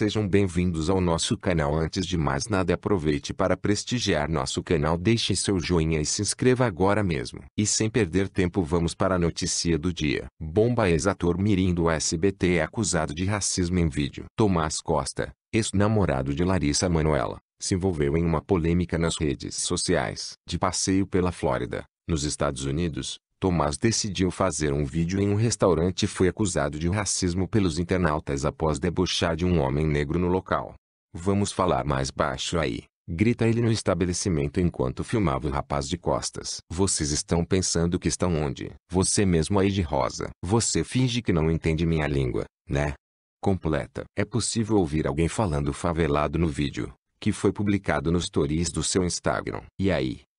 Sejam bem-vindos ao nosso canal. Antes de mais nada, aproveite para prestigiar nosso canal. Deixe seu joinha e se inscreva agora mesmo. E sem perder tempo, vamos para a notícia do dia. Bomba ex-ator Mirim do SBT é acusado de racismo em vídeo. Tomás Costa, ex-namorado de Larissa Manoela, se envolveu em uma polêmica nas redes sociais. De passeio pela Flórida, nos Estados Unidos, Tomás decidiu fazer um vídeo em um restaurante e foi acusado de racismo pelos internautas após debochar de um homem negro no local. Vamos falar mais baixo aí, grita ele no estabelecimento enquanto filmava o rapaz de costas. Vocês estão pensando que estão onde? Você mesmo aí de rosa. Você finge que não entende minha língua, né? Completa. É possível ouvir alguém falando favelado no vídeo, que foi publicado nos stories do seu Instagram. E aí?